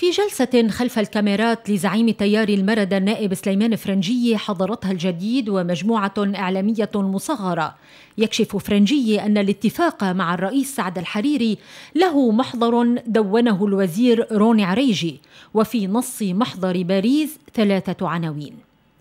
في جلسة خلف الكاميرات لزعيم تيار المرد النائب سليمان فرنجية حضرتها الجديد ومجموعة إعلامية مصغرة يكشف فرنجي أن الاتفاق مع الرئيس سعد الحريري له محضر دونه الوزير روني عريجي وفي نص محضر باريس ثلاثة عناوين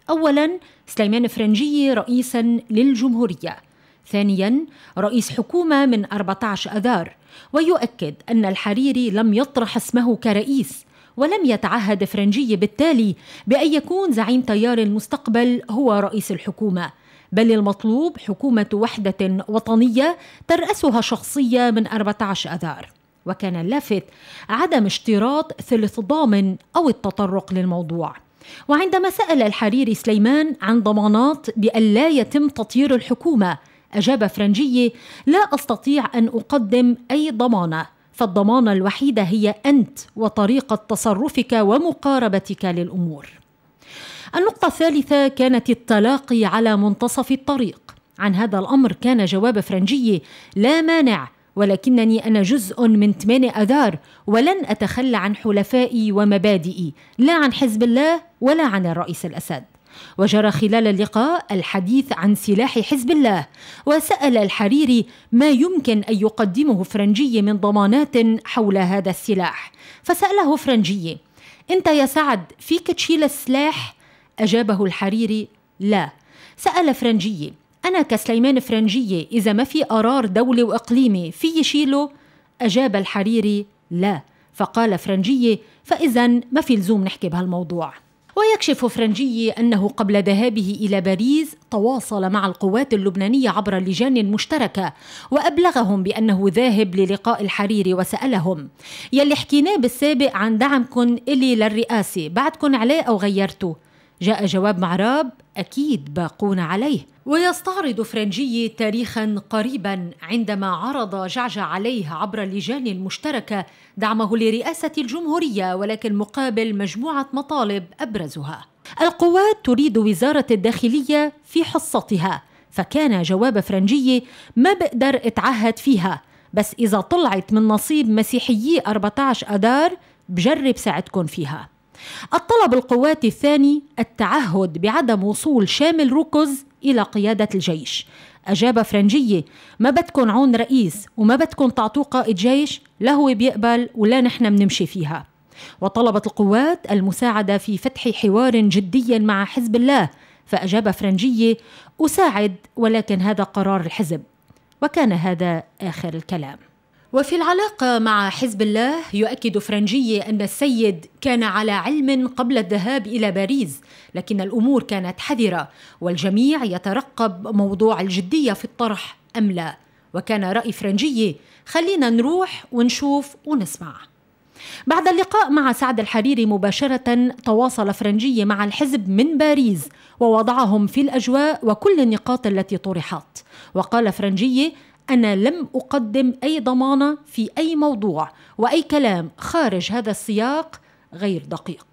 أولا سليمان فرنجية رئيسا للجمهورية ثانيا رئيس حكومة من 14 أذار ويؤكد أن الحريري لم يطرح اسمه كرئيس ولم يتعهد فرنجي بالتالي بأن يكون زعيم تيار المستقبل هو رئيس الحكومة بل المطلوب حكومة وحدة وطنية ترأسها شخصية من 14 أذار وكان اللافت عدم اشتراط ثلث ضامن أو التطرق للموضوع وعندما سأل الحريري سليمان عن ضمانات بأن لا يتم تطيير الحكومة أجاب فرنجية لا أستطيع أن أقدم أي ضمانة فالضمانة الوحيدة هي أنت وطريقة تصرفك ومقاربتك للأمور النقطة الثالثة كانت التلاقي على منتصف الطريق عن هذا الأمر كان جواب فرنجية لا مانع ولكنني أنا جزء من 8 أذار ولن أتخلى عن حلفائي ومبادئي لا عن حزب الله ولا عن الرئيس الأسد وجرى خلال اللقاء الحديث عن سلاح حزب الله وسأل الحريري ما يمكن أن يقدمه فرنجي من ضمانات حول هذا السلاح فسأله فرنجي أنت يا سعد فيك تشيل السلاح؟ أجابه الحريري لا سأل فرنجي أنا كسليمان فرنجية إذا ما في قرار دولي وإقليمي في يشيله؟ أجاب الحريري لا فقال فرنجية فإذا ما في لزوم نحكي بهالموضوع ويكشف فرنجي أنه قبل ذهابه إلى باريس تواصل مع القوات اللبنانية عبر لجان مشتركة وأبلغهم بأنه ذاهب للقاء الحريري وسألهم يلي حكيناه بالسابق عن دعمكن إلي للرئاسة بعدكن عليه أو غيرته جاء جواب معراب أكيد باقون عليه ويستعرض فرنجي تاريخا قريبا عندما عرض جعجع عليه عبر اللجان المشتركة دعمه لرئاسة الجمهورية ولكن مقابل مجموعة مطالب أبرزها القوات تريد وزارة الداخلية في حصتها فكان جواب فرنجي ما بقدر اتعهد فيها بس إذا طلعت من نصيب مسيحيي 14 أدار بجرب ساعدكم فيها الطلب القوات الثاني التعهد بعدم وصول شامل ركز إلى قيادة الجيش أجاب فرنجية ما بدكن عون رئيس وما بدكن تعطوه قائد جيش هو بيقبل ولا نحن بنمشي فيها وطلبت القوات المساعدة في فتح حوار جدي مع حزب الله فأجاب فرنجية أساعد ولكن هذا قرار الحزب وكان هذا آخر الكلام وفي العلاقة مع حزب الله يؤكد فرنجية أن السيد كان على علم قبل الذهاب إلى باريس لكن الأمور كانت حذرة والجميع يترقب موضوع الجدية في الطرح أم لا وكان رأي فرنجية خلينا نروح ونشوف ونسمع بعد اللقاء مع سعد الحريري مباشرة تواصل فرنجية مع الحزب من باريس ووضعهم في الأجواء وكل النقاط التي طرحت وقال فرنجية أنا لم أقدم أي ضمانة في أي موضوع وأي كلام خارج هذا السياق غير دقيق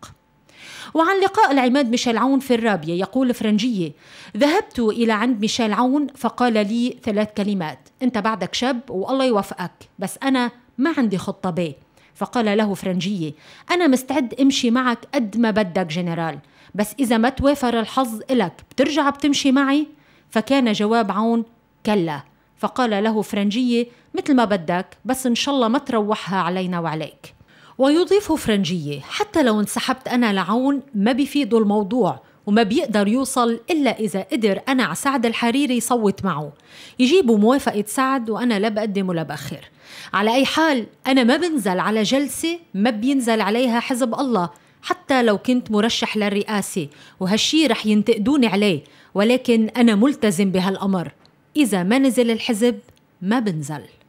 وعن لقاء العماد ميشيل عون في الرابية يقول فرنجية ذهبت إلى عند ميشيل عون فقال لي ثلاث كلمات أنت بعدك شاب والله يوفقك بس أنا ما عندي خطة بي فقال له فرنجية أنا مستعد أمشي معك قد ما بدك جنرال بس إذا ما توافر الحظ إلك بترجع بتمشي معي؟ فكان جواب عون كلا فقال له فرنجية مثل ما بدك بس إن شاء الله ما تروحها علينا وعليك ويضيف فرنجية حتى لو انسحبت أنا لعون ما بيفيده الموضوع وما بيقدر يوصل إلا إذا قدر أنا على سعد الحريري يصوت معه يجيبوا موافقة سعد وأنا لا بقدم ولا بأخر على أي حال أنا ما بنزل على جلسة ما بينزل عليها حزب الله حتى لو كنت مرشح للرئاسة وهالشي رح ينتقدوني عليه ولكن أنا ملتزم بهالأمر إذا ما نزل الحزب ما بنزل